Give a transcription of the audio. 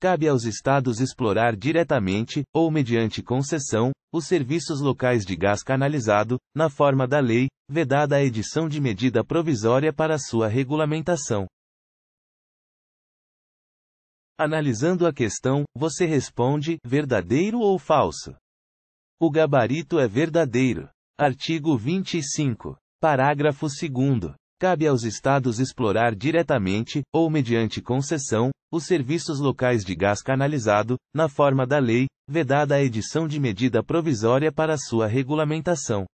cabe aos estados explorar diretamente, ou mediante concessão, os serviços locais de gás canalizado, na forma da lei, vedada a edição de medida provisória para sua regulamentação. Analisando a questão, você responde: verdadeiro ou falso? O gabarito é verdadeiro. Artigo 25. Parágrafo 2 cabe aos estados explorar diretamente, ou mediante concessão, os serviços locais de gás canalizado, na forma da lei, vedada a edição de medida provisória para sua regulamentação.